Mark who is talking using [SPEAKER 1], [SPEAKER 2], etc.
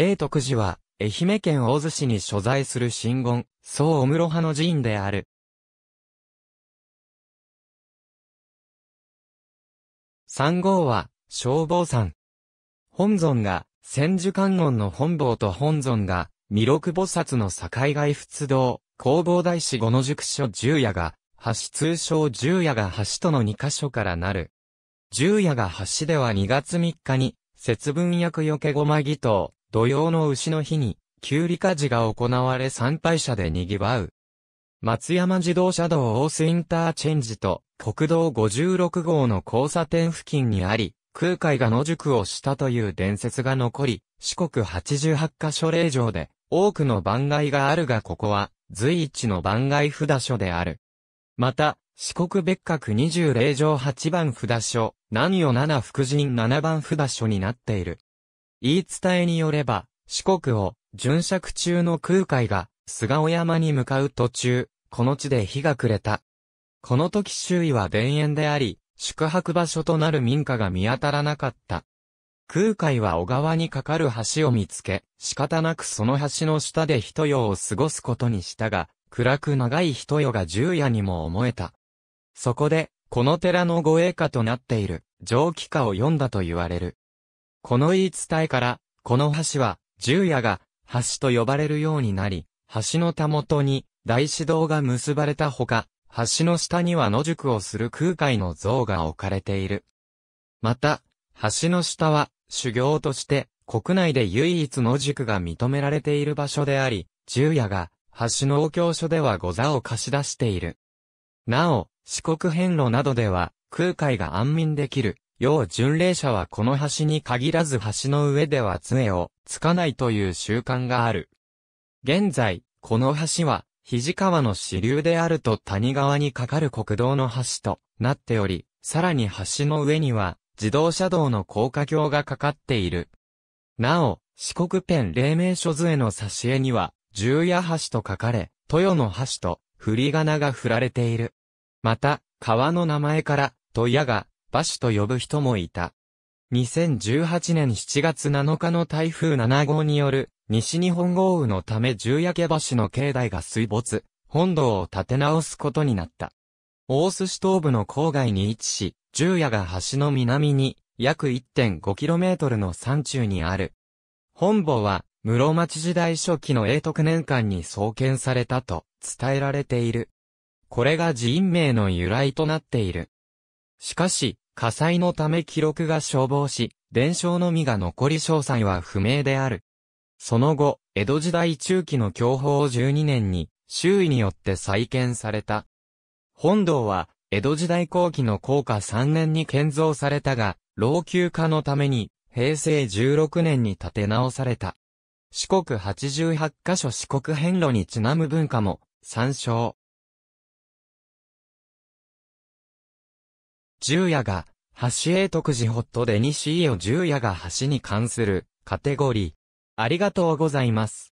[SPEAKER 1] 永徳寺は、愛媛県大洲市に所在する神言、宋お室派の寺院である。三号は、消
[SPEAKER 2] 防山。本尊が、千手観音の本坊と本尊が、弥勒菩薩の境外仏道、弘法大師五の塾所十夜が、橋通称十夜が橋との二箇所からなる。十夜が橋では2月3日に、節分役よけごま儀と土曜の牛の日に、キュウリ火事が行われ参拝者で賑わう。松山自動車道大須インターチェンジと国道56号の交差点付近にあり、空海が野宿をしたという伝説が残り、四国88カ所霊場で多くの番外があるがここは随一の番外札所である。また、四国別格20霊場8番札所、何よ7福神7番札所になっている。言い伝えによれば、四国を巡釈中の空海が、菅尾山に向かう途中、この地で日が暮れた。この時周囲は田園であり、宿泊場所となる民家が見当たらなかった。空海は小川に架かる橋を見つけ、仕方なくその橋の下で一夜を過ごすことにしたが、暗く長い一夜が十夜にも思えた。そこで、この寺の護衛家となっている、上記家を読んだと言われる。この言い伝えから、この橋は、十夜が、橋と呼ばれるようになり、橋のたもとに、大師堂が結ばれたほか、橋の下には野宿をする空海の像が置かれている。また、橋の下は、修行として、国内で唯一野宿が認められている場所であり、十夜が、橋の応教所では御座を貸し出している。なお、四国遍路などでは、空海が安眠できる、要巡礼者はこの橋に限らず橋の上では杖をつかないという習慣がある。現在、この橋は、肘川の支流であると谷川に架かる国道の橋となっており、さらに橋の上には自動車道の高架橋がかかっている。なお、四国ペン黎明書図への挿絵には、十夜橋と書かれ、豊の橋と振り仮名が振られている。また、川の名前から、豊やが馬首と呼ぶ人もいた。2018年7月7日の台風7号による西日本豪雨のため重焼橋の境内が水没、本堂を建て直すことになった。大須市東部の郊外に位置し、重夜が橋の南に約 1.5km の山中にある。本坊は室町時代初期の永徳年間に創建されたと伝えられている。これが寺院名の由来となっている。しかし、火災のため記録が消防し、伝承のみが残り詳細は不明である。その後、江戸時代中期の享保12年に、周囲によって再建された。本堂は、江戸時代後期の高下3年に建造されたが、老朽化のために、平成16年に建て直された。四国88カ所四国遍路にちなむ文化も参照。十夜が、橋英徳寺ホットで西伊予十夜が橋に関するカテゴリー。ありがとうございます。